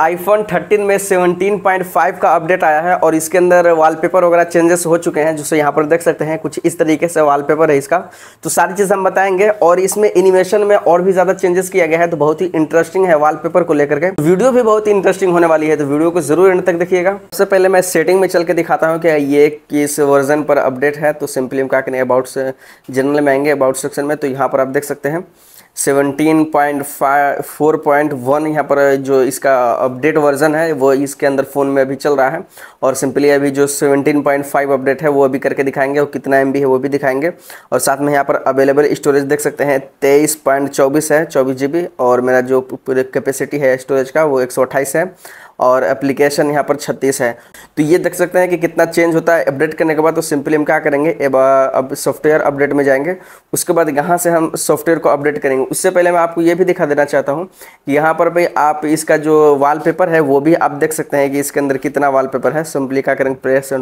iPhone 13 में 17.5 का update आया है और इसके अंदर वॉलपेपर वगैरह चेंजेस हो चुके हैं जिसे यहाँ पर देख सकते हैं कुछ इस तरीके से वॉलपेपर है इसका तो सारी चीज़ हम बताएंगे और इसमें एनिमेशन में और भी ज़्यादा चेंजेस किया गया है तो बहुत ही इंटरेस्टिंग है वॉलपेपर को लेकर के वीडियो भी बहुत ही इंटरेस्टिंग होने वाली है तो वीडियो को जरूर एंड तक देखिएगा सबसे पहले मैं सेटिंग में चल के दिखाता हूँ कि ये किस वर्जन पर अपडेट है तो सिंपली हम क्या अबाउट से जनरल में आएंगे अबाउट सेक्शन में तो यहाँ पर आप देख सकते हैं seventeen point five four point one यहाँ पर जो इसका अपडेट वर्जन है वो इसके अंदर फ़ोन में अभी चल रहा है और सिंपली अभी जो सेवनटीन पॉइंट फाइव अपडेट है वो अभी करके दिखाएंगे और कितना एम है वो भी दिखाएंगे और साथ में यहाँ पर अवेलेबल स्टोरेज देख सकते हैं तेईस पॉइंट चौबीस है चौबीस जी और मेरा जो पूरे कैपेसिटी है स्टोरेज का वो एक है और एप्लीकेशन यहाँ पर 36 है तो ये देख सकते हैं कि कितना चेंज होता है अपडेट करने के बाद तो सिंपली हम क्या करेंगे अब सॉफ्टवेयर अपडेट में जाएंगे उसके बाद यहाँ से हम सॉफ्टवेयर को अपडेट करेंगे करूँ उससे पहले मैं आपको ये भी दिखा देना चाहता हूँ कि यहाँ पर भाई आप इसका जो वॉलपेपर है वो भी आप देख सकते हैं कि इसके अंदर कितना वॉलपेपर है सिंपली का करेंगे प्रेस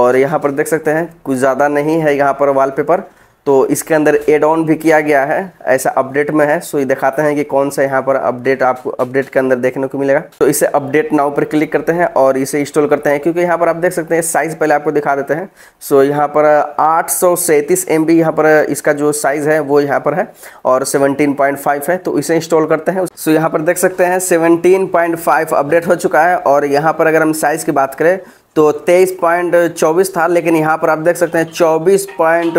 और यहाँ पर देख सकते हैं कुछ ज़्यादा नहीं है यहाँ पर वॉलपेपर तो इसके अंदर एड ऑन भी किया गया है ऐसा अपडेट में है सो ये दिखाते हैं कि कौन सा यहाँ पर अपडेट आपको अपडेट के अंदर देखने को मिलेगा तो इसे अपडेट नाउ पर क्लिक करते हैं और इसे इंस्टॉल करते हैं क्योंकि यहाँ पर आप देख सकते हैं साइज़ पहले आपको दिखा देते हैं सो यहाँ पर आठ सौ सैंतीस एम बी यहाँ पर इसका जो साइज़ है वो यहाँ पर है और सेवनटीन पॉइंट फाइव है तो इसे इंस्टॉल करते हैं सो यहाँ पर देख सकते हैं सेवनटीन पॉइंट फाइव अपडेट हो चुका है और यहाँ पर अगर हम साइज़ की बात करें तो तेईस पॉइंट चौबीस था लेकिन यहाँ पर आप देख सकते हैं चौबीस पॉइंट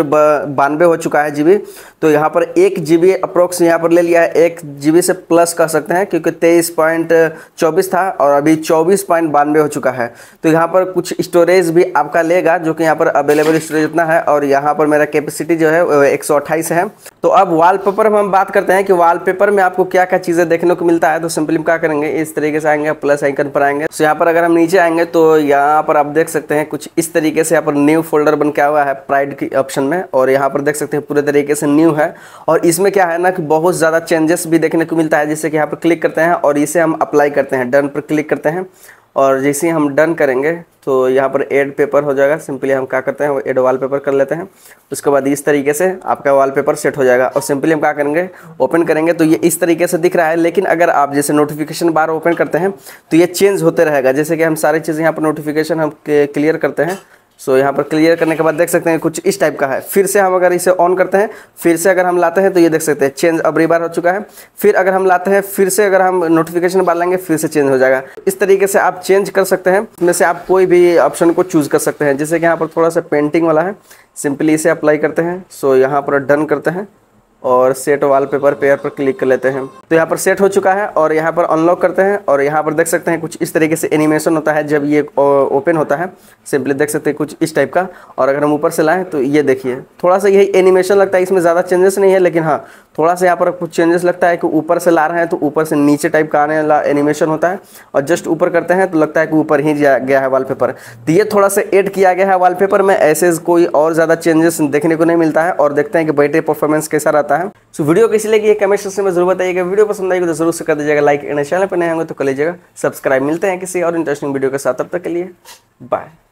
बानवे हो चुका है जीबी तो यहाँ पर एक जीबी अप्रोक्स यहाँ पर ले लिया है एक जीबी से प्लस कह सकते हैं क्योंकि तेईस पॉइंट चौबीस था और अभी चौबीस पॉइंट बानवे हो चुका है तो यहाँ पर कुछ स्टोरेज भी आपका लेगा जो कि यहाँ पर अवेलेबल स्टोरेज इतना है और यहाँ पर मेरा कैपेसिटी जो है एक है तो अब वाल में हम बात करते हैं कि वॉलपेपर में आपको क्या क्या चीज़ें देखने को मिलता है तो सिंपली क्या करेंगे इस तरीके से आएंगे प्लस आइकन पर आएंगे तो यहाँ पर अगर हम नीचे आएंगे तो यहाँ यहाँ पर आप देख सकते हैं कुछ इस तरीके से यहाँ पर न्यू फोल्डर बन क्या हुआ है प्राइड की ऑप्शन में और यहाँ पर देख सकते हैं पूरे तरीके से न्यू है और इसमें क्या है ना कि बहुत ज़्यादा चेंजेस भी देखने को मिलता है जैसे कि यहाँ पर क्लिक करते हैं और इसे हम अप्लाई करते हैं डन पर क्लिक करते हैं और जैसे हम डन करेंगे तो यहाँ पर एड पेपर हो जाएगा सिंपली हम क्या करते हैं एड वाल पेपर कर लेते हैं उसके बाद इस तरीके से आपका वाल पेपर सेट हो जाएगा और सिंपली हम क्या करेंगे ओपन करेंगे तो ये इस तरीके से दिख रहा है लेकिन अगर आप जैसे नोटिफिकेशन बार ओपन करते हैं तो ये चेंज होते रहेगा जैसे कि हम सारी चीज़ें यहाँ पर नोटिफिकेशन हम क्लियर करते हैं सो यहाँ पर क्लियर करने के बाद देख सकते हैं कुछ इस टाइप का है फिर से हम अगर इसे ऑन करते हैं फिर से अगर हम लाते हैं तो ये देख सकते हैं चेंज अबरी बार हो चुका है फिर अगर हम लाते हैं फिर से अगर हम नोटिफिकेशन लेंगे फिर से चेंज हो जाएगा इस तरीके से आप चेंज कर सकते हैं इसमें से आप कोई भी ऑप्शन को चूज़ कर सकते हैं जैसे कि यहाँ पर थोड़ा सा पेंटिंग वाला है सिंपली इसे अप्लाई करते हैं सो यहाँ पर डन करते हैं और सेट वाल पेपर पेयर पर क्लिक कर लेते हैं तो यहाँ पर सेट हो चुका है और यहाँ पर अनलॉक करते हैं और यहाँ पर देख सकते हैं कुछ इस तरीके से एनिमेशन होता है जब ये ओपन होता है सिंपली देख सकते हैं कुछ इस टाइप का और अगर हम ऊपर से लाएँ तो ये देखिए थोड़ा सा यही एनिमेशन लगता है इसमें ज़्यादा चेंजेस नहीं है लेकिन हाँ थोड़ा सा यहाँ पर कुछ चेंजेस लगता है कि ऊपर से ला रहे हैं तो ऊपर से नीचे टाइप का आने वाला एनिमेशन होता है और जस्ट ऊपर करते हैं तो लगता है कि ऊपर ही गया है वॉलपेपर तो ये थोड़ा सा एड किया गया है वॉलपेपर में ऐसे कोई और ज़्यादा चेंजेस देखने को नहीं मिलता है और देखते हैं कि बैटरी परफॉर्मेंस कैसा रहता है सो वीडियो किसी लगी कमेंट सेक्शन में जरूर बताइएगा वीडियो पसंद आएगी तो जरूर से कर दीजिएगा लाइक एंड चैनल पर नहीं होंगे तो कर लीजिएगा सब्सक्राइब मिलते हैं किसी और इंटरेस्टिंग वीडियो के साथ अब तक के लिए बाय